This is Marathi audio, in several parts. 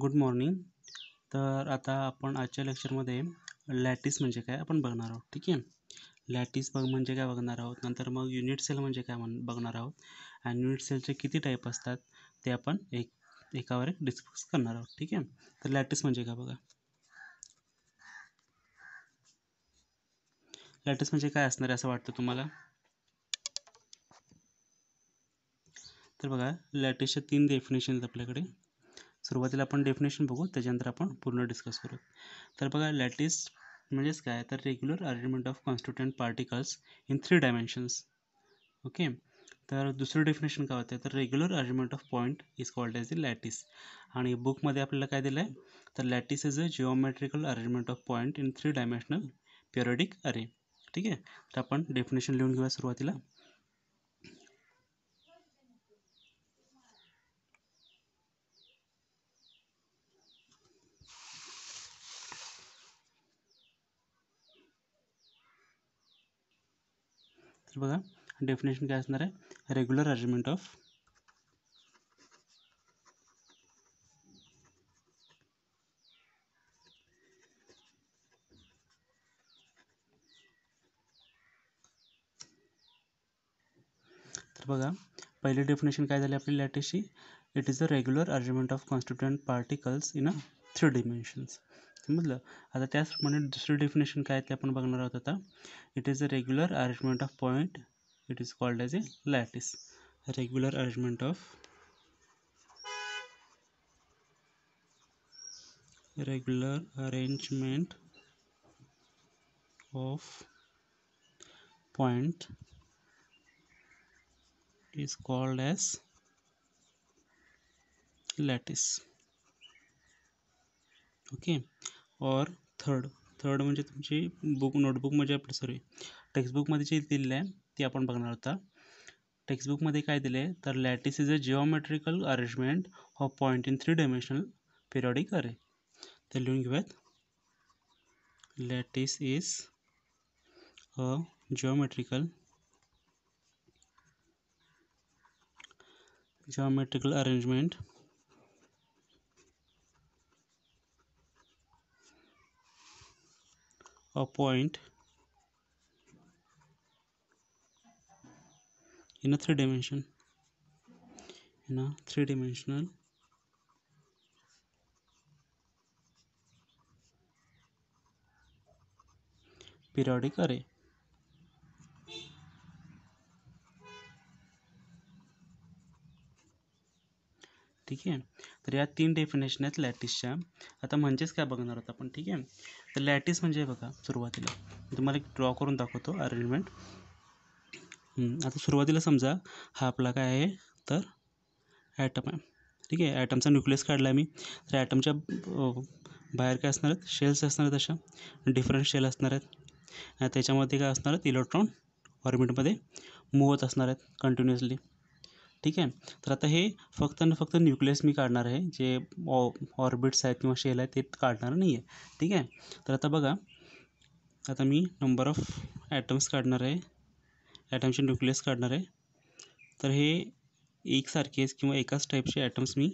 गुड मॉर्निंग तर आता आपण आजच्या लेक्चरमध्ये लॅटिस म्हणजे काय आपण बघणार आहोत ठीक आहे लॅटिस बघ म्हणजे काय बघणार आहोत नंतर मग युनिट सेल म्हणजे काय म्हण बघणार आहोत आणि युनिट सेलचे किती टाईप असतात ते आपण एक एकावर एक डिस्कस करणार आहोत ठीक आहे तर लॅटिस म्हणजे काय बघा लॅटिस म्हणजे काय असणार आहे असं वाटतं तुम्हाला तर बघा लॅटिसचे तीन डेफिनेशन आहेत आपल्याकडे सुरुवातीला अपन डेफिनेशन बघू त्याच्यानंतर पूर्ण डिस्कस करू तो बघा लॅटिस म्हणजेच काय तर regular arrangement of constituent particles in three dimensions okay तर डेफिनेशन का काय होतं तो regular arrangement of point is called as the lattice आणि बुकमध्ये अपने का दिलं आहे तर lattice is a geometrical arrangement of point in three dimensional periodic array ठीक है तो अपन डेफिनेशन लिखन घेऊया सुरुवातीला तर क्या डेफिनेशन रेग्युलर अरेंजमेंट ऑफ बहली डेफिनेशन का अपनी आपली it is a regular arrangement of constituent particles in a three dimensions समजलं आता त्याचप्रमाणे दुसरं डेफिनेशन का ते आपण आहोत आता it is a regular arrangement of point it is called as a lattice regular arrangement of regular arrangement of point is called as lattice okay और थर्ड थर्ड मजे तुम्हें बुक नोटबुक मजे अपने सॉरी मे जी दिल है ती आप बनना होता टेक्स्टबुक मे का दिल तो lattice is a geometrical arrangement of point in three dimensional periodic array तो लिखन घेऊयात lattice is a geometrical geometrical arrangement a point in a three dimension in a three dimensional periodic array ठीक आहे तर या तीन डेफिनेशन आहेत लॅटिसच्या आता म्हणजेच काय बघणार होता आपण ठीक आहे तर लॅटिस म्हणजे बघा सुरुवातीला तुम्हाला एक ड्रॉ करून दाखवतो अरेंजमेंट आता सुरुवातीला समजा हा आपला काय आहे तर ॲटम आहे ठीक आहे ॲटमचा न्यूक्लियस काढला मी तर ॲटमच्या बाहेर काय असणार आहेत शेल्स असणार आहेत अशा डिफरंट शेल असणार आहेत त्याच्यामध्ये काय असणार आहेत इलेक्ट्रॉन ऑर्बिटमध्ये मोवत होत असणार आहेत कंटिन्युअसली ठीक है तो आता है फक्त आणि फक्त न्यूक्लियस मी का है जे ऑ ऑर्बिट्स है कि शेल है ते काढणार नहीं है ठीक है तो आता बगा आता मी नंबर ऑफ ऐटम्स काढणार आहे ॲटम्सचे न्यूक्लियस काढणार आहे तर हे एकसारखेच किंवा एकाच टाईपचे ॲटम्स मी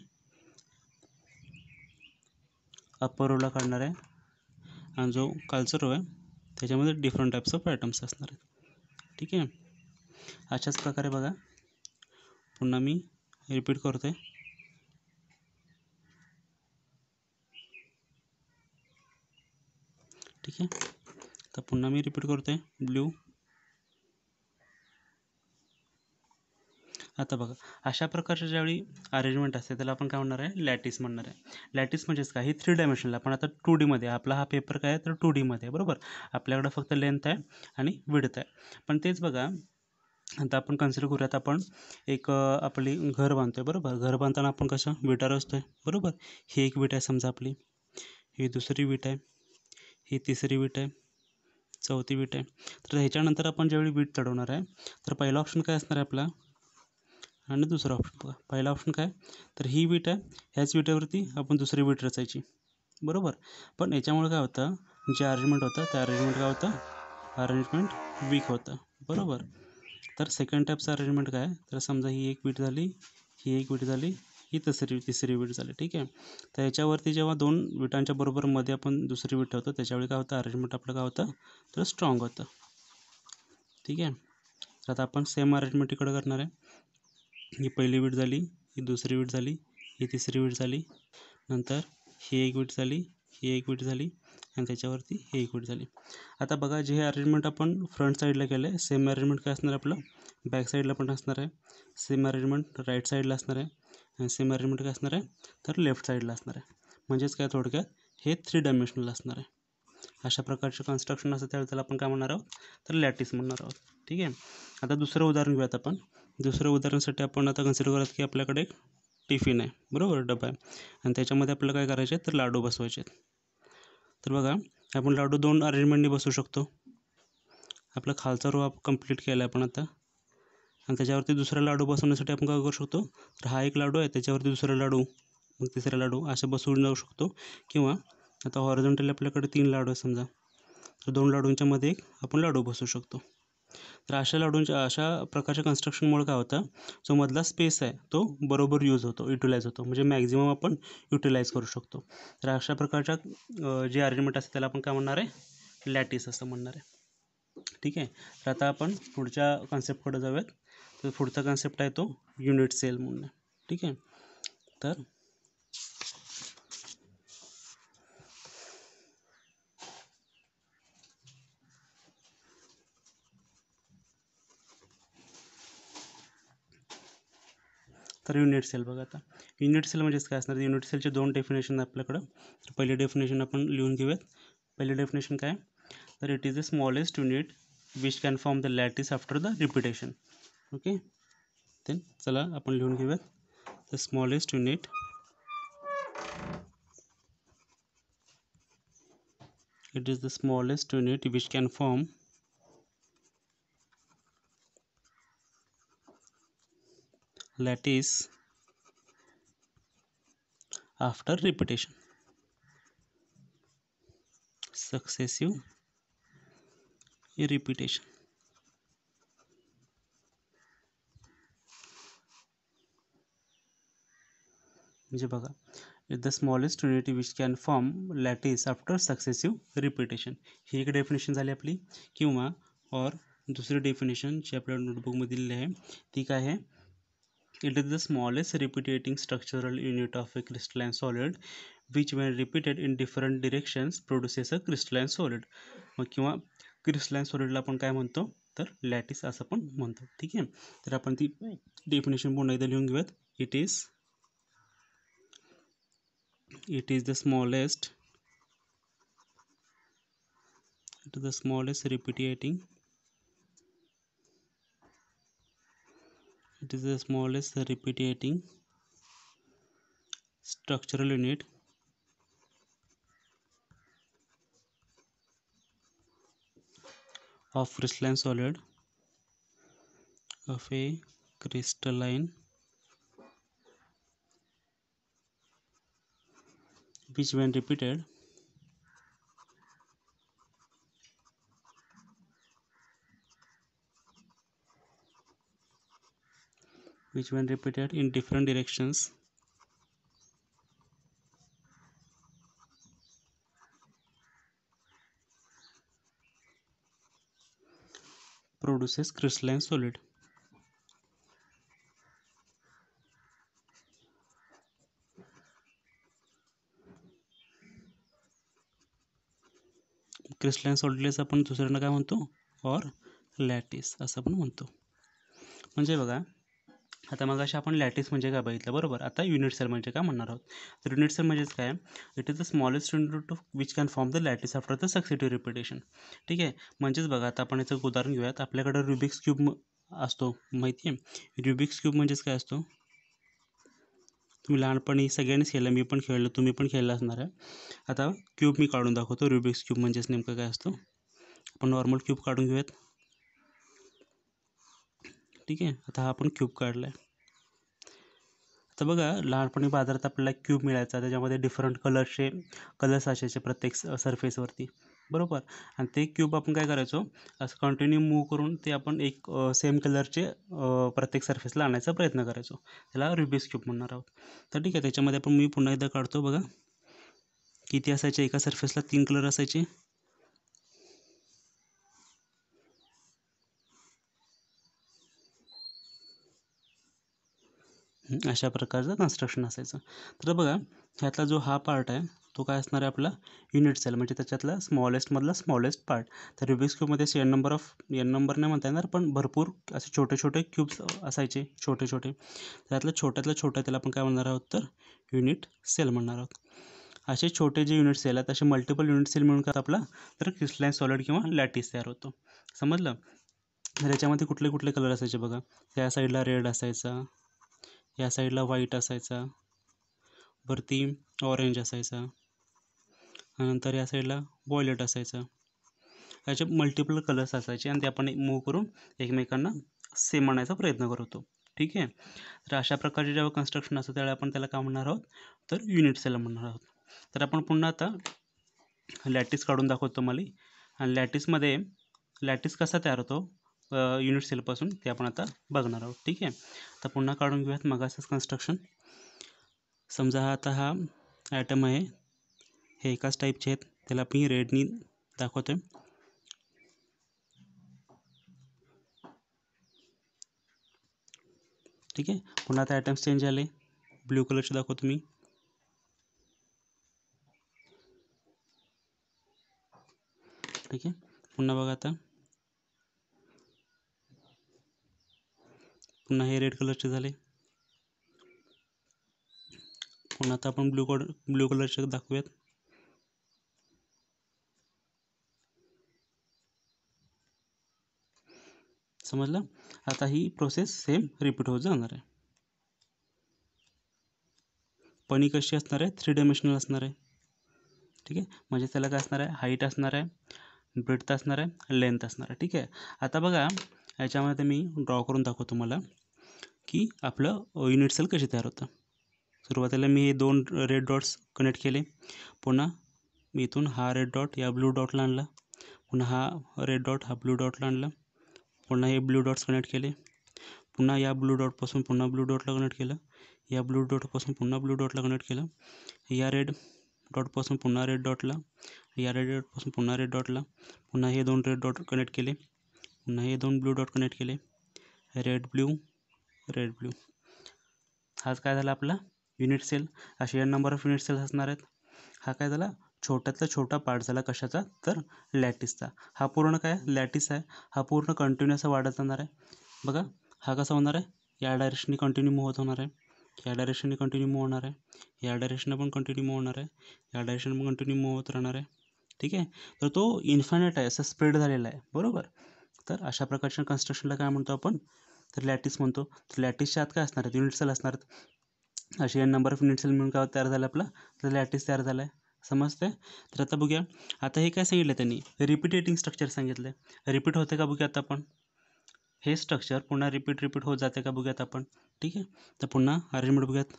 अपर रोला का जो कालचा रो आहे त्याच्यामध्ये डिफरंट टाइप्स ऑफ आइटम्स आना ठीक है अशाच प्रकार बघा पुन्हा मी रिपीट करते ठीक आहे तर पुन्हा मी रिपीट करते ब्लू आता बघा अशा प्रकारच्या ज्यावेळी अरेंजमेंट असते त्याला आपण लैटिस म्हणणार आहे लॅटिस म्हणणार आहे ही थ्री डायमेन्शनल आपण आता टू डीमध्ये आपला हा पेपर का आहे तर टू डीमध्ये बरोबर आपल्याकडं फक्त लेंथ आहे आणि विडथ आहे पण तेच आता आपण कन्सिडर करूयात आपण एक आपली घर बांधतो आहे बरोबर घर बांधताना आपण कसं विटा रचतो आहे बरोबर ही एक विट आहे समजा आपली ही दुसरी विट आहे ही तिसरी विट आहे चौथी विट आहे तर ह्याच्यानंतर आपण ज्यावेळी वीट चढवणार आहे तर पहिला ऑप्शन काय असणार आहे आपला आणि दुसरा ऑप्शन पहिला ऑप्शन काय तर ही वीट आहे ह्याच विटावरती आपण दुसरी विट रचायची बरोबर पण याच्यामुळे काय होतं जे अरेंजमेंट होतं त्या अरेंजमेंट काय होतं अरेंजमेंट वीक होतं बरोबर तर सेकंड टाईपचं अरेंजमेंट काय तर समजा ही एक वीट झाली ही एक वीट झाली ही तसरी तिसरी वीट झाली ठीक आहे तर याच्यावरती जेव्हा दोन विटांच्या बरोबर मध्ये आपण दुसरी बीट ठेवतो त्याच्यावेळी काय होतं अरेंजमेंट आपलं काय होतं तर स्ट्रॉंग होतं ठीक आहे तर आता आपण सेम अरेंजमेंट इकडं करणार आहे ही पहिली वीट झाली ही दुसरी वीट झाली ही तिसरी वीट झाली नंतर ही एक वीट झाली ही एक झाली आणि त्याच्यावरती ही एक झाली आता बघा जे हे अरेंजमेंट आपण फ्रंट साईडला केलं आहे सेम अरेंजमेंट काय असणार आपलं बॅक साईडला पण असणार आहे सेम अरेंजमेंट राईट साईडला असणार आहे आणि सेम अरेंजमेंट काय असणार आहे तर लेफ्ट साईडला असणार आहे म्हणजेच काय थोडक्यात हे थ्री डायमेन्शनल असणार आहे अशा प्रकारचे कन्स्ट्रक्शन असतं त्यावेळेस त्याला आपण काय म्हणणार आहोत तर लॅटिस म्हणणार आहोत ठीक आहे आता दुसरं उदाहरण घेऊयात आपण दुसऱ्या उदाहरणासाठी आपण आता कन्सिडर करत की आपल्याकडे एक टिफिन आहे बरोबर डबा आहे आणि त्याच्यामध्ये आपलं काय करायचे तर लाडू बसवायचे आहेत तर बघा आपण लाडू दोन अरेंजमेंटने बसवू शकतो आपला खालचा रो आपण कंप्लीट केला आहे आपण आता आणि त्याच्यावरती दुसरा लाडू बसवण्यासाठी आपण काय करू शकतो तर हा एक लाडू आहे त्याच्यावरती दुसरा लाडू मग तिसरा लाडू असे बसवून जाऊ शकतो किंवा आता हॉरिझॉन्टली आपल्याकडे तीन लाडू आहे समजा तर दोन लाडूंच्यामध्ये एक आपण लाडू बसवू शकतो तर अशा लाडूंच्या अशा प्रकारच्या कन्स्ट्रक्शनमुळे काय होतं जो मधला स्पेस आहे तो बरोबर यूज होतो युटिलाइज होतो म्हणजे मॅक्झिमम आपण युटिलाइज करू शकतो तर अशा प्रकारच्या जे अरेंजमेंट असते त्याला आपण काय म्हणणार आहे लॅटिस असं म्हणणार आहे ठीक आहे तर आता आपण पुढच्या कॉन्सेप्टकडे जाऊयात तर पुढचा कॉन्सेप्ट आहे तो युनिट सेल म्हणून ठीक आहे तर तर युनिट सेल बघा आता युनिट सेल म्हणजेच काय असणार युनिट सेलचे दोन डेफिनेशन आपल्याकडं तर पहिले डेफिनेशन आपण लिहून घेऊयात पहिले डेफिनेशन काय तर it is the smallest unit which can form the lattice after the repetition okay then चला आपण लिहून घेऊयात the smallest unit it is the smallest unit which can form lattice after repetition successive repetition ये बघा is the smallest unity which can form lattice after successive repetition ही एक डेफिनेशन झाली आपली किंवा और दुसरी डेफिनेशन जी आपल्या नोटबुकमध्ये दिलेली आहे ती काय आहे It is the smallest repeating structural unit of a crystalline solid which when repeated in different directions produces a crystalline solid मग किंवा क्रिस्टलाईन सॉलिडला आपण काय म्हणतो तर लॅटिस असं आपण म्हणतो ठीक आहे तर आपण ती डेफिनेशन पुन्हा एकदा लिहून घेऊयात it is it is the smallest it is the smallest repeating it is the smallest repeating structural unit of crystalline solid of a crystalline which when repeated which when repeated in different directions produces crystalline solid. Crystalline सॉलिडलेस आपण दुसऱ्यांना काय म्हणतो और लॅटिस असं आपण म्हणतो म्हणजे बघा आता मग अशा आपण लॅटिस म्हणजे काय बघितलं बरोबर आता युनिट सेल म्हणजे काय म्हणणार आहोत तर युनिट सेल म्हणजेच काय it is the smallest unit of which can form the lattice after the successive repetition ठीक आहे म्हणजेच बघा आता आपण याचं उदाहरण घेऊयात आपल्याकडं रुबिक्स क्यूब असतो माहिती आहे रुबिक्स क्यूब म्हणजेच काय असतो तुम्ही लहानपणी सगळ्यांनीच खेळलं मी पण खेळलो तुम्ही पण खेळलं असणार आहे आता क्यूब मी काढून दाखवतो रुबिक्स क्यूब म्हणजेच नेमकं काय असतो आपण नॉर्मल क्यूब काढून घेऊयात ठीक आहे आता हा आपण क्यूब काढला आहे तर बघा लहानपणी बाजारात आपल्याला क्यूब मिळायचा त्याच्यामध्ये डिफरंट कलर्सचे कलर्स असायचे प्रत्येक सरफेसवरती बरोबर आणि ते क्यूब आपण काय करायचो असं कंटिन्यू मूव करून ते आपण एक सेम कलरचे प्रत्येक सरफेसला आणायचा प्रयत्न करायचो त्याला रिबिस क्यूब म्हणणार आहोत तर ठीक आहे त्याच्यामध्ये आपण मी पुन्हा एकदा काढतो बघा किती असायचे एका सरफेसला तीन कलर असायचे अशा प्रकारचं कन्स्ट्रक्शन असायचं तर बघा ह्यातला जो हा पार्ट आहे तो काय असणार आहे आपला युनिट सेल म्हणजे त्याच्यातला स्मॉलेस्टमधला स्मॉलेस्ट पार्ट तर रिबिस क्यूबमध्ये असे n number of n number नाही म्हणता येणार पण भरपूर असे छोटे छोटे क्यूब्स असायचे छोटे छोटे त्यातलं छोट्यातलं छोटं त्याला आपण काय म्हणणार आहोत तर युनिट सेल म्हणणार आहोत असे छोटे जे युनिट सेल आहेत असे मल्टिपल युनिट सेल मिळून का आपला तर क्रिस्टलाईन सॉलिड किंवा लॅटिस तयार होतो समजलं तर याच्यामध्ये कुठले कुठले कलर असायचे बघा त्या साईडला रेड असायचा या साईडला व्हाईट असायचा वरती ऑरेंज असायचा नंतर या साईडला बॉयलेट असायचा याचे मल्टिपल कलर्स असायचे आणि ते आपण मूव्ह करून एकमेकांना सेम आणायचा प्रयत्न करतो ठीक आहे तर अशा प्रकारचे जेव्हा कन्स्ट्रक्शन असतं त्यावेळेला आपण त्याला काय म्हणणार आहोत तर युनिट सेल म्हणणार आहोत तर आपण पुन्हा आता लॅटिस काढून दाखवतो मला आणि लॅटिसमध्ये लॅटिस कसा तयार होतो युनिट सेलपासून ते आपण आता बघणार आहोत ठीक आहे आता पुन्हा काढून घेऊयात मगासच कन्स्ट्रक्शन समजा हा आता हा ॲटम आहे हे एकाच टाईपचे आहेत त्याला आपण रेडनी दाखवतो आहे ठीक आहे पुन्हा आता ॲटम्स चेंज झाले ब्ल्यू कलरचे दाखवतो मी ठीक आहे पुन्हा बघा आता पुन्हा हे रेड कलरचे झाले पुन्हा आता आपण ब्लू कॉड ब्ल्यू कलरचे दाखवूयात समजलं आता ही प्रोसेस सेम रिपीट होत जाणार आहे पण कशी असणार आहे थ्री डायमेन्शनल असणार आहे ठीक आहे म्हणजे त्याला काय असणार आहे हाईट असणार आहे ब्रेथ असणार आहे लेंथ असणार आहे ठीक आहे आता बघा याच्यामध्ये मी ड्रॉ करून दाखवतो तुम्हाला कि आप यूनिट सेल कशी तैयार होता सुरुआती मैं हे दोन रेड डॉट्स कनेक्ट केले पुन्हा मी इतना हा रेड डॉट या ब्लू डॉटला आणला पुन्हा हा रेड डॉट हा ब्लू डॉटला आणला पुन्हा हे ब्लू डॉट्स कनेक्ट के लिए पुनः या ब्लू डॉटपासन पुनः ब्लू डॉटला कनेक्ट के या ब्लू डॉटपासन पुनः ब्लू डॉटला कनेक्ट केलं या रेड डॉटपासन पुनः रेड डॉटला या रेड डॉटपासन पुनः रेड डॉटला पुनः हे दोन रेड डॉट कनेक्ट के लिए पुनः हे दोन ब्लू डॉट कनेक्ट केले रेड ब्लू रेड ब्ल्यू हाच काय झाला आपला युनिट सेल असे n number of unit cells असणार आहेत हा काय झाला छोट्यातला छोटा पार्ट झाला कशाचा तर लॅटिसचा हा पूर्ण काय लॅटिस आहे हा पूर्ण कंटिन्यू असा वाढत जाणार आहे बघा हा कसा होणार आहे या डायरेक्शनने कंटिन्यू मूव्ह होत होणार आहे या डायरेक्शनने कंटिन्यू मूव्ह होणार आहे या डायरेक्शनने पण कंटिन्यू मूव्ह होणार आहे या डायरेक्शन पण कंटिन्यू मूव्ह होत राहणार आहे ठीक आहे तर तो इन्फायनाईट आहे असा स्प्रेड झालेला आहे बरोबर तर अशा प्रकारच्या कन्स्ट्रक्शनला काय म्हणतो आपण तर लॅटिस म्हणतो तर लॅटिसच्या आत काय असणार आहेत सेल असणार आहेत नंबर ऑफ युनिट सेल मिळून काय तयार झालं आपलं तर लॅटिस तयार झालं आता बुया आता हे क्या सांगितलं रिपीटेटिंग स्ट्रक्चर संगित रिपीट होते का बघूया आता अपन हे स्ट्रक्चर पुनः रिपीट रिपीट हो जाते का बघूयात अपन ठीक है तो पुनः अरेंजमेंट बघूयात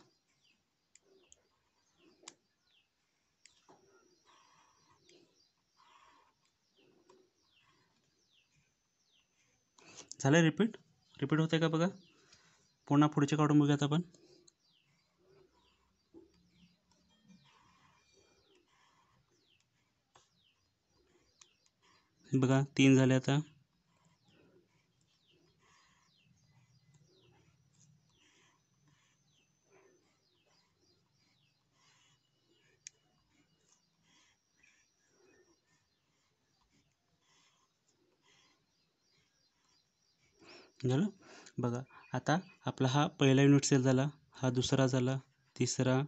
रिपीट रिपीट होते का बघा पुन्हा पुढचे काढून बघूयात आपण बघा तीन झाले आता झालं बघा आता आपला हा पहिला युनिट सेल झाला हा दुसरा झाला तिसरा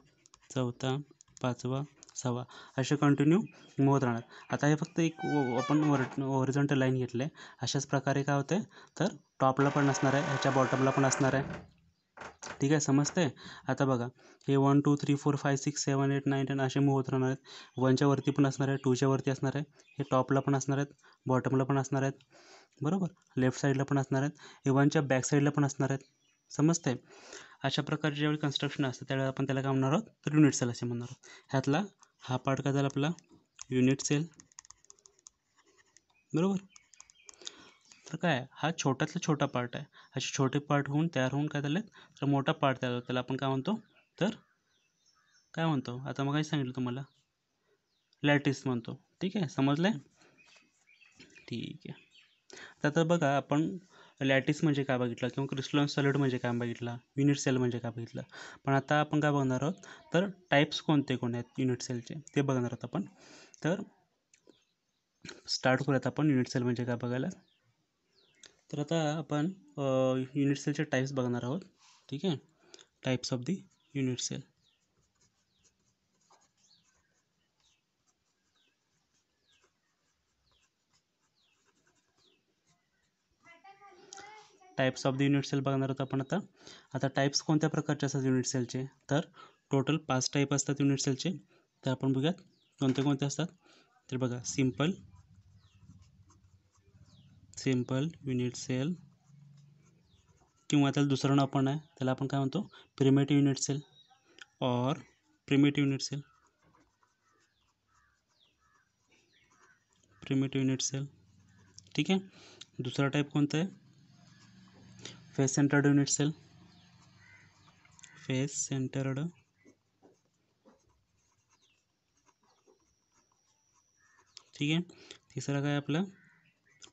चौथा पाचवा सहावा असे कंटिन्यू मोहत राहणार आता हे फक्त एक आपण वर लाईन घेतलं आहे अशाच प्रकारे काय होतं तर टॉपला पण असणार आहे ह्याच्या बॉटमला पण असणार आहे ठीक आहे समजतं आहे आता बघा हे one two three four five six seven eight nine ten असे मूव होत राहणार आहेत वनच्या वरती पण असणार आहे टूच्या वरती असणार आहे हे टॉपला पण असणार आहेत बॉटमला पण असणार आहेत बरोबर लेफ्ट साईडला पण असणार आहेत वनच्या बॅक साईडला पण असणार आहेत समजतं आहे अशा प्रकारचे ज्यावेळी कन्स्ट्रक्शन असतं त्यावेळेस आपण त्याला काय म्हणणार आहोत तर युनिट सेल असे म्हणणार आहोत ह्यातला हा पार्ट काय झाला आपला युनिट सेल बरोबर वस्त्र काय आहे हा छोट्यातला छोटा पार्ट आहे असे छोटे पार्ट होऊन तयार होऊन काय झाले तर मोठा पार्ट तयार होतो त्याला आपण काय म्हणतो तर काय म्हणतो आता मग काय सांगितलं तुम्हाला लॅटिस म्हणतो ठीक आहे समजलं आहे ठीक आहे तर आता बघा आपण लॅटिस म्हणजे काय बघितलं किंवा क्रिस्टलन सॉलिड म्हणजे काय बघितलं युनिट सेल म्हणजे काय बघितलं पण आता आपण काय बघणार आहोत तर टाईप्स कोणते कोण आहेत युनिट सेलचे ते बघणार आहोत आपण तर स्टार्ट करूयात आपण युनिट सेल म्हणजे काय बघायला तर आता आपण युनिट सेलचे टाईप्स बघणार आहोत ठीक आहे types of the unit cell types of the unit cell बघणार आहोत आपण आता आता टाईप्स कोणत्या प्रकारचे असतात युनिट सेलचे तर टोटल पाच टाईप असतात युनिट सेलचे तर आपण बघूयात कोणते कोणते असतात तर बघा सिम्पल सीम्पल युनिट सेल कि त्याला दुसरं नाव पण आहे अपन का मन तो प्रिमेटिव्ह युनिट सेल और primitive unit cell primitive unit cell ठीक है दूसरा टाइप को face centred unit cell face centred ठीक है तीसरा का अपना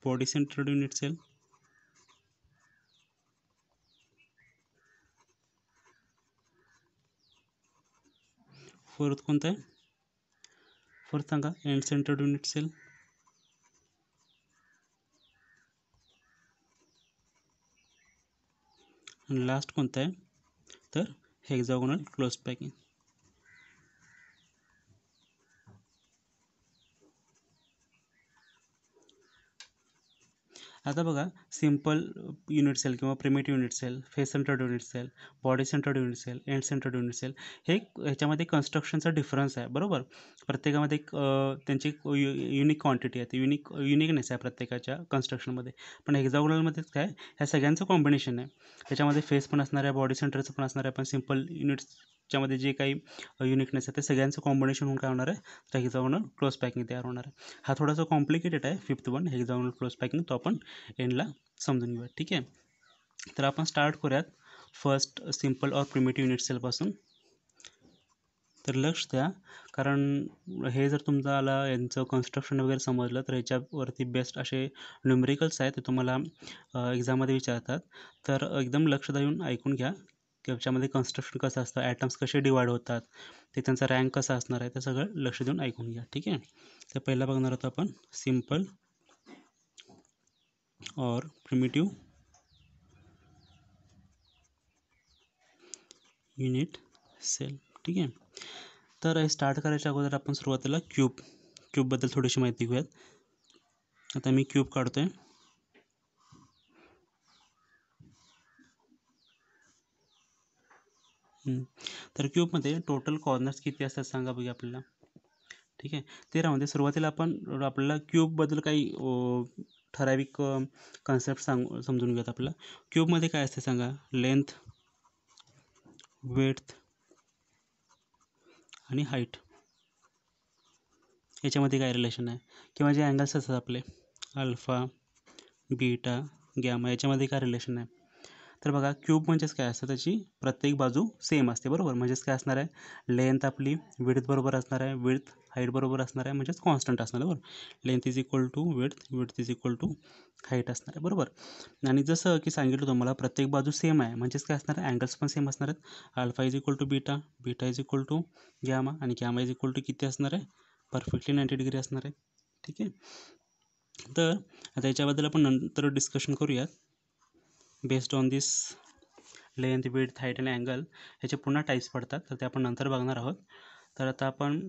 body centered unit cell fourth कोणता आहे फोर्थ सांगा एंड सेंटर्ड युनिट सेल आणि लास्ट कोणता आहे तर हेक्झागोनल क्लोज पॅकिंग आता बघा सिम्पल युनिट सेल किंवा primitive unit cell face centred unit cell body centred unit cell end centred unit cell हे ह्याच्यामध्ये कन्स्ट्रक्शनचा डिफरन्स आहे बरोबर प्रत्येकामध्ये एक त्यांची युनिक क्वांटिटी आहे युनिक युनिकनेस आहे प्रत्येकाच्या कन्स्ट्रक्शनमध्ये पण एक्झागोनलमध्ये काय ह्या सगळ्यांचं कॉम्बिनेशन आहे त्याच्यामध्ये फेस पण असणार आहे बॉडी सेंटरचं पण असणार आहे पण सिम्पल युनिट्स याच्यामध्ये जे काही युनिकनेस आहे ते सगळ्यांचं कॉम्बिनेशन होऊन काय होणार आहे तर हेक्झागोनल क्लोज पॅकिंग तयार होणार आहे हा थोडासा कॉम्प्लिकेटेड आहे fifth one hexagonal close packing तो आपण एंडला समजून घेऊया ठीक आहे तर आपण स्टार्ट करूयात फर्स्ट सिम्पल और प्रिमेटिव्ह युनिट सेलपासून तर लक्ष द्या कारण हे जर तुमचं आला यांचं कन्स्ट्रक्शन वगैरे समजलं तर ह्याच्यावरती बेस्ट असे न्युमेरिकल्स आहेत ते तुम्हाला एक्झाममध्ये विचारतात तर एकदम लक्ष देऊन ऐकून घ्या की त्याच्यामध्ये कन्स्ट्रक्शन कसं असतं ॲटम्स कसे डिवाईड होतात ते त्यांचा रँक कसा असणार आहे ते सगळं लक्ष देऊन ऐकून घ्या ठीक आहे तर पहिला बघणार होतो आपण सिम्पल और प्रिमिटिव्ह युनिट सेल ठीक आहे तर हे स्टार्ट करायच्या अगोदर आपण सुरुवातीला क्यूब क्यूबबद्दल थोडीशी माहिती घेऊयात आता मी क्यूब काढतो आहे तर क्यूबमध्ये टोटल कॉर्नर्स किती असतात सांगा बघा आपल्याला ठीक आहे तेरामध्ये सुरुवातीला आपण आपल्याला क्यूबबद्दल काही ठराविक कन्सेप्ट सांग समजून घेत आपल्याला क्यूबमध्ये काय असते सांगा लेंथ वेथ आणि हाईट याच्यामध्ये काय रिलेशन आहे किंवा जे अँगल्स असतात आपले अल्फा बीटा गॅमा याच्यामध्ये काय रिलेशन आहे तो ब्यूब मजेस क्या प्रत्येक बाजू सेम असते बरोबर म्हणजेच काय असणार आहे लेंथ आपली विड्थ बरोबर असणार है विड्थ हाईट बरोबर असणार आहे म्हणजेच कॉन्स्टंट आना है बरबर length is equal to width width is equal to height आना है बरबर आणि जस कि संगित तुम्हाला प्रत्येक बाजू सेम है म्हणजेच क्या असणार आहे अँगल्स पण same alpha is equal to beta beta is equal to gamma आणि गॅमा इज इक्वल टू कि परफेक्टली नाइंटी डिग्री असणार है ठीक है तो आता याच्याबद्दल आपण डिस्कशन करूयात based on this length width height and angle ह्याचे पुन्हा टाईप्स पडतात तर ते आपण नंतर बघणार आहोत तर आता आपण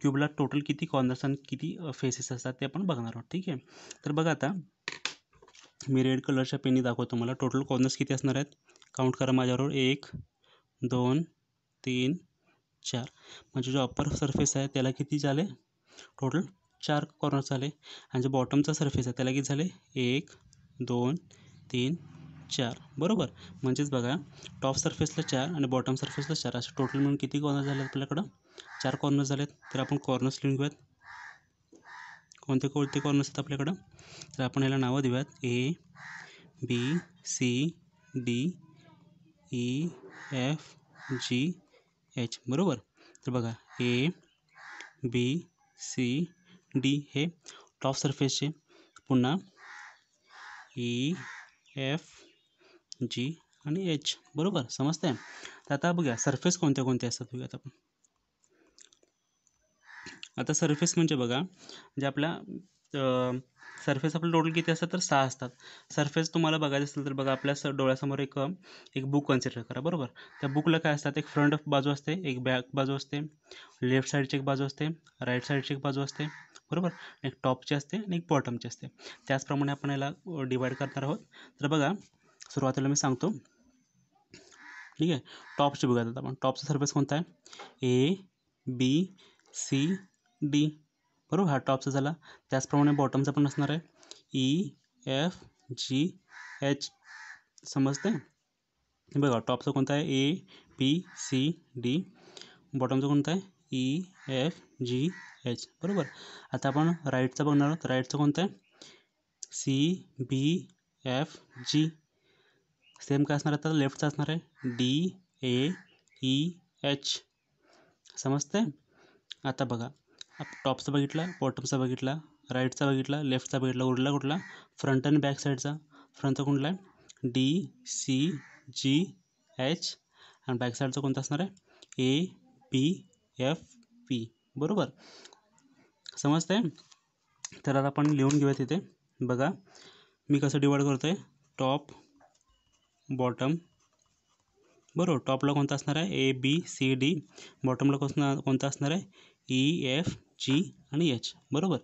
क्यूबला टोटल किती कॉर्नर्स आणि किती फेसेस असतात ते आपण बघणार आहोत ठीक आहे तर बघा आता मी रेड कलरच्या पेनी दाखवतो मला टोटल कॉर्नर्स किती असणार आहेत काउंट करा माझ्याबरोबर एक दोन तीन चार म्हणजे जो अपर सरफेस आहे त्याला किती झाले टोटल चार कॉर्नर्स झाले आणि जो बॉटमचा सरफेस आहे त्याला किती झाले एक दोन तीन चार बरोबर म्हणजेच बघा टॉप सरफेसला चार आणि बॉटम सरफेसला चार असे टोटल म्हणून किती कॉर्नर झाले आपल्याकडं चार कॉर्नर झालेत तर आपण कॉर्नर्स लिहून घेऊयात कोणते कोणते कॉर्नर्स आहेत आपल्याकडं तर आपण याला नावं देऊयात A B C D E F G H बरोबर तर बघा ए बी सी डी हे टॉप सरफेसचे पुन्हा ई एफ जी आणि एच बरोबर समजतंय तर आता बढ़िया सरफेस को आता सरफेस म्हणजे बे जे आपला सरफेस आपलं टोटल कि असतात सहा सरफेस तुम्हारा बघायचं असेल तर स डोळ्यासमोर एक एक बुक कन्सिडर करा बरबर तो बुकला काय असतात एक फ्रंट बाजू असते एक बैक बाजू असते लेफ्ट साइड की एक बाजू राइट साइड की एक बाजू असते बरबर एक टॉप असते आते एक बॉटमची असते त्याचप्रमाणे अपन ये डिवाइड करना आहोत तो बगा सुरुवातीला मी ठीक है टॉप से आता आपण टॉपचा सर्फेस कोणता ए बी सी डी बरबर हा टॉप झाला त्याचप्रमाणे बॉटमचा पण असणार ई एफ जी एच समझते बॉप से को ए बी सी डी बॉटमचं कोणतं आहे ई एफ जी एच बरोबर आता अपन राइट बघणार आहोत राईटचं कोणतं आहे C B F G same का असणार आता डी ए ई एच समझते आता बगा बघा टॉपचा बघितला बॉटमचा बघितला राईटचा लेफ्ट का बघितला उरला कुठला फ्रंट आणि बॅक साईडचा फ्रंटचा कुठला आहे डी सी जी एच आणि बॅक साईडचा कोणता ए पी एफ पी बरोबर समझते आहे तर आता आपण लिहून घेऊया तिथे बघा मी कसं डिवाइड करते टॉप बॉटम बरोबर टॉपला को असणार ए बी सी डी बॉटमला को कोणता ई एफ जी आणि एच बरोबर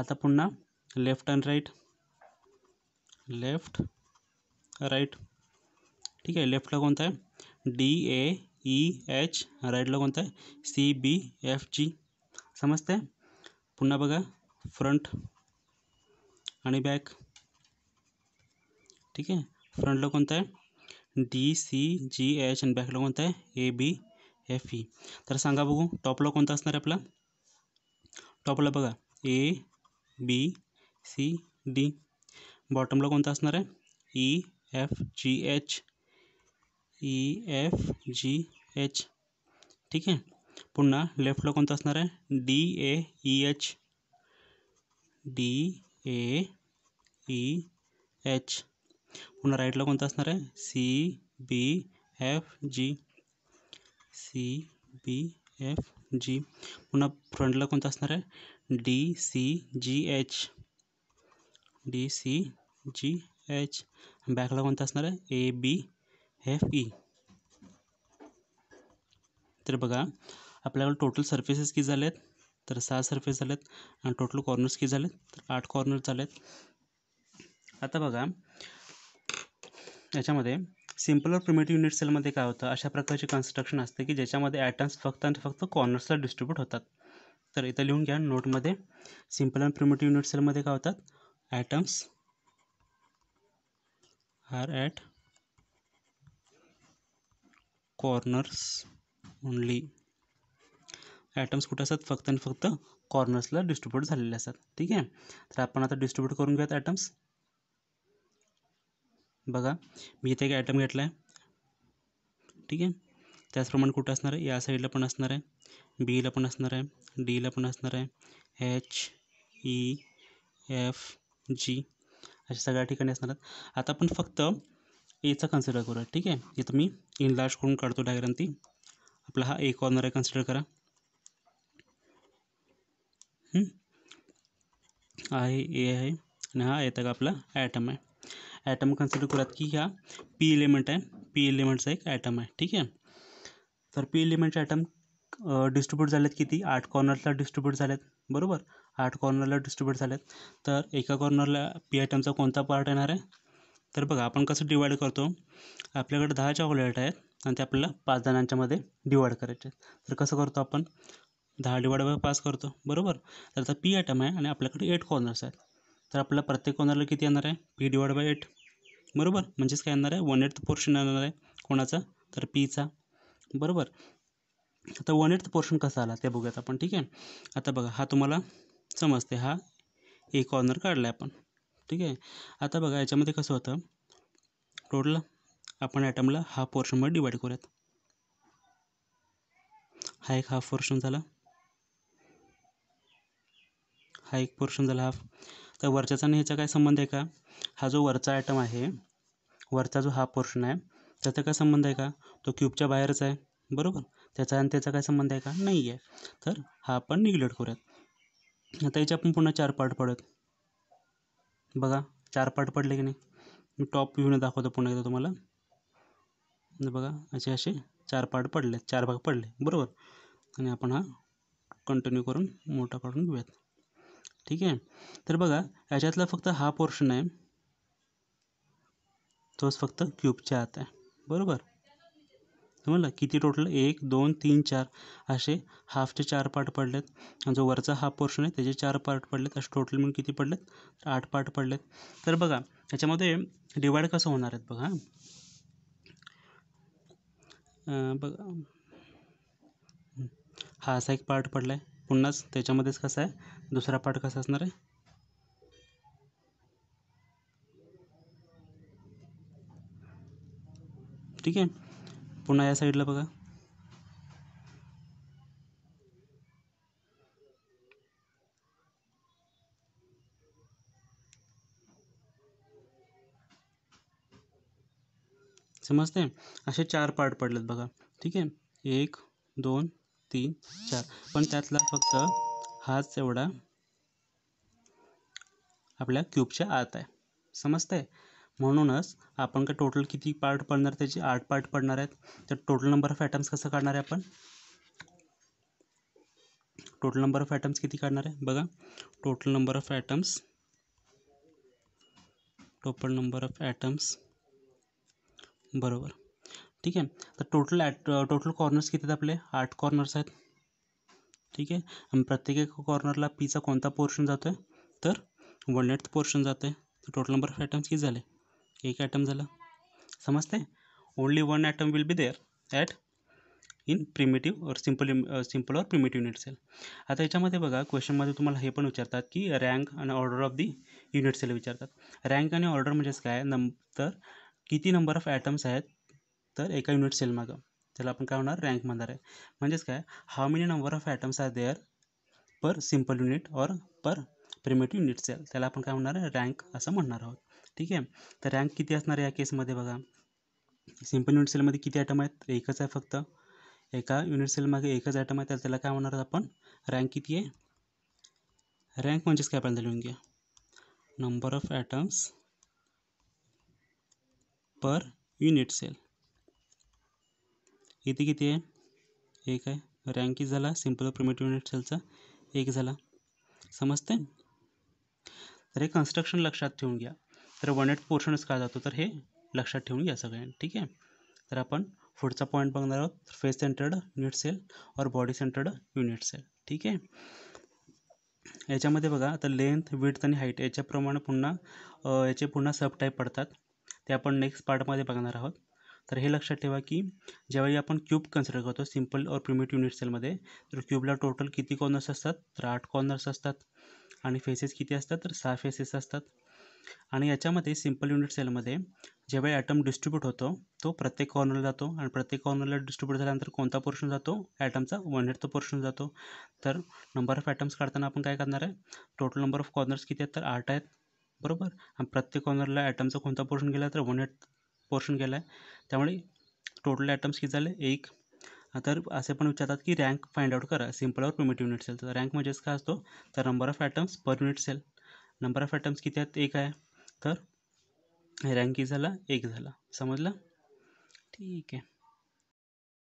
आता पुनः left end right left right ठीक है लेफ्टला को D A E H right lock होता है सी बी एफ जी समझते पुनः बघा फ्रंट आणि बॅक ठीक आहे फ्रंटला कोणता आहे डी सी जी एच आणि बॅकला कोणता आहे ए बी एफ ई तो सांगा बघू टॉपला को असणार टॉपला बगा ए बी सी डी बॉटमला को असणार E F G H E F G H ठीक है पुनः लेफ्टला को असणार D A E H D A E H पुनः राईटला को C B F G C B F G पुनः फ्रंटला को D C G H D C G H बॅकला कोणता ए बी FE तर बघा आपल्याकडे टोटल सर्फेसेस किती झाले आहेत तर सहा सर्फेस आहेत आणि टोटल कॉर्नर्स किती झालेत तर आठ कॉर्नर्स झालेत आता बघा याच्यामध्ये सिम्पल और प्रिमेटिव्ह युनिट सेलमध्ये काय होतं अशा प्रकारचे कन्स्ट्रक्शन असते की ज्याच्यामध्ये ॲटम्स फक्त आणि फक्त कॉर्नर्सला डिस्ट्रीब्यूट होतात तर इथं लिहून घ्या नोटमध्ये सिम्पल अँड प्रिमेटिव्ह युनिट सेलमध्ये काय होतात atoms are at corners only atoms कुठे असतात फक्त आणि फक्त कॉर्नर्सला डिस्ट्रीब्यूट झालेले असतात ठीक आहे तर आपण आता डिस्ट्रीब्यूट करून घेऊयात ॲटम्स बघा मी इथे एक ॲटम घेतला आहे ठीक आहे त्याचप्रमाणे कुठं असणार आहे या साईडला पण असणार आहे बीला पण असणार आहे डीला पण असणार आहे एच ई एफ जी अशा सगळ्या ठिकाणी असणार आहेत आता आपण फक्त एचा कन्सिडर करूया ठीक आहे इथं मी स्क्रीन लार्ज करून काढतो डायग्राम ती आपला हा एक कॉर्नर आहे कन्सिडर करा हम्म. हा हे ए आहे हा येतं का आपला ॲटम आहे ॲटम कन्सिडर करूयात की ह्या पी एलिमेंट है पी एलिमेंटचा एक ॲटम आहे ठीक है तो पी एलिमेंटचे ॲटम डिस्ट्रीब्यूट झालेत किती आठ कॉर्नरला डिस्ट्रीब्यूट झालेत बरोबर आठ कॉर्नरला डिस्ट्रीब्यूट झालेत तर एका कॉर्नरला पी ॲटमचा कोणता पार्ट येणार आहे तर बघा आपण कसं डिवाइड करतो आपल्याकडे दहा चॉकलेट आहेत आणि ते आपल्याला पाच जणांच्यामध्ये डिवाइड करायचे आहेत तर कसं करतो आपण दहा डिवाईड बाय पाच करतो बरोबर तर आता पी आयटम आहे आणि आपल्याकडे एट कॉर्नर्स आहेत तर आपल्याला प्रत्येक कॉर्नरला किती येणार आहे पी डिवाईड बाय एट बरोबर म्हणजेच काय येणार आहे वन एट पोर्शन येणार आहे कोणाचा तर पीचा बरोबर आता वन एट पोर्शन कसा आला ते बघूयात आपण ठीक आहे आता बघा हा तुम्हाला समजते हा एक कॉर्नर काढला आहे आपण ठीक आहे आता बघा याच्यामध्ये कसं होतं टोटल आपण ॲटमला हाफ पोर्शनमध्ये डिवाईड करूयात हा एक हाफ पोर्शन झाला हा एक पोर्शन झाला हाफ तर वरच्याचा आणि ह्याचा काय संबंध आहे का हा जो वरचा ॲटम आहे वरचा जो हा पोर्शन आहे त्याचा काय संबंध आहे का तो क्यूबच्या बाहेरच आहे बरोबर त्याचा आणि त्याचा काय संबंध आहे का नाही आहे तर हा आपण निग्लेक्ट करूयात आता याचे आपण पुन्हा चार पार्ट पडत बगा चार पार्ट पडले की नाही मी टॉप व्ह्यूने दाखवतो पुनः एक तुम्हारा बगा असे असे चार पार्ट पड़े चार भाग पड़े बरबर अपन आपण हा कंटिन्यू करून मोठा काढून ठीक है तो बघा याच्यातला फक्त हा पोर्शन है तो फ्यूब क्यूबच्या है बरबर समजलं किती टोटल एक दोन तीन चार असे हाफचे चार पार्ट पडलेत जो वरचा हाफ पोर्शन आहे त्याचे चार पार्ट पडलेत असे टोटल म्हणून किती पडलेत आठ पार्ट पडलेत तर बघा याच्यामध्ये डिवाईड कसं होणार आहेत बघा बघा हा असा एक पार्ट पडला आहे पुन्हाच त्याच्यामध्येच कसा आहे दुसरा पार्ट कसा असणार आहे ठीक आहे पुन्हा या साईडला बघा समजते असे चार पार्ट पडलेत बघा ठीक आहे एक दोन तीन चार पण फक्त हाच एवडा आपल्या क्यूबच्या आत आहे समजतंय म्हणूनच आपण काय टोटल किती पार्ट पड़ना त्याचे आठ पार्ट पड़ना है तो टोटल नंबर ऑफ ऐटम्स कसं का अपन टोटल नंबर ऑफ ऐटम्स किती का आहे बघा total number of atoms total number of atoms बराबर ठीक है तो टोटल ॲट टोटल कॉर्नर्स किती आहेत आठ कॉर्नर्स आहेत ठीक है प्रत्येक कॉर्नरला पीचा कोणता पोर्शन जो है तो वन एट पोर्शन जातो है तो टोटल नंबर ऑफ ॲटम्स किती झाले एक ऐटम झालं समझते only one atom will be there at in primitive और सिम्पल सिम्पल और प्रिमेटिव्ह यूनिट सेल आता याच्यामध्ये बघा क्वेश्चनमध्ये तुम्हाला हे पण विचारतात की rank order of the unit cell विचार रैंक आणि ऑर्डर म्हणजेच काय नम तर किती नंबर ऑफ ऐटम्स हैं तो एक यूनिट सेलमाग मागं त्याला आपण काय होणार रँक म्हणणार आहे म्हणजेच काय many number of atoms are there per simple unit और पर प्रिमेटिव्ह यूनिट सेल त्याला आपण काय म्हणणार आहे रँक असं आहोत ठीक आहे तर रँक किती असणार आहे या केसमध्ये बघा सिम्पल युनिट सेलमध्ये किती ॲटम आहेत एकच आहे फक्त एका युनिट सेलमागे एकच आयटम आहे तर त्याला काय म्हणणार आपण रँक किती आहे रँक म्हणजेच काय आपल्याला लिहून घ्या number of atoms per unit cell किती किती आहे एक आहे रँक किती झाला सिम्पल प्रिमेटिव्ह युनिट सेलचा एक झाला समजते तर हे कन्स्ट्रक्शन लक्षात ठेवून घ्या तर वन एट पोर्शन का जो है लक्षा ठेवून घ्या सगळ्यांनी ठीक आहे तर आपण पुढचा पॉइंट बनना आहोत फेस सेंटर्ड यूनिट सेल और बॉडी सेंटर्ड यूनिट सेल ठीक है याच्यामध्ये बघा लेंथ विड्थ हाइट ये प्रमाण पुनः ये पुनः सब टाईप पडतात तो अपन नेक्स्ट पार्टमध्ये बघणार आहोत तर हे लक्षात ठेवा कि ज्यावेळी अपन क्यूब कन्सिडर करतो सिम्पल और प्रिमिट युनिट सेलमध्ये तर क्यूबला टोटल किती कॉर्नर्स असतात आठ कॉर्नर्स असतात फेसेस किती असतात सहा फेसेस असतात आणि याच्यामध्ये सिम्पल युनिट सेलमध्ये ज्यावेळी ॲटम डिस्ट्रीब्यूट होतो तो प्रत्येक कॉर्नरला जातो आणि प्रत्येक कॉर्नरला डिस्ट्रीब्यूट झाल्यानंतर कोणता पोर्शन जातो ॲटमचा वन तो पोर्शन जातो तर नंबर ऑफ ॲटम्स काढताना आपण काय करणार आहे टोटल नंबर ऑफ कॉर्नर्स किती आहेत तर आठ आहेत बरोबर आणि प्रत्येक कॉर्नरला ॲटमचा कोणता पोर्शन गेला तर वन हेड पोर्शन गेला आहे त्यामुळे टोटल ॲटम्स किती झाले एक तर असे पण विचारतात की रँक फाइंड आउट करा सिम्पल और प्रिमेटिव्ह युनिट सेल तर रँक म्हणजेच काय असतो तर number of atoms per unit cell number of atoms किती एक है तो रँक किती एक झाला ठीक है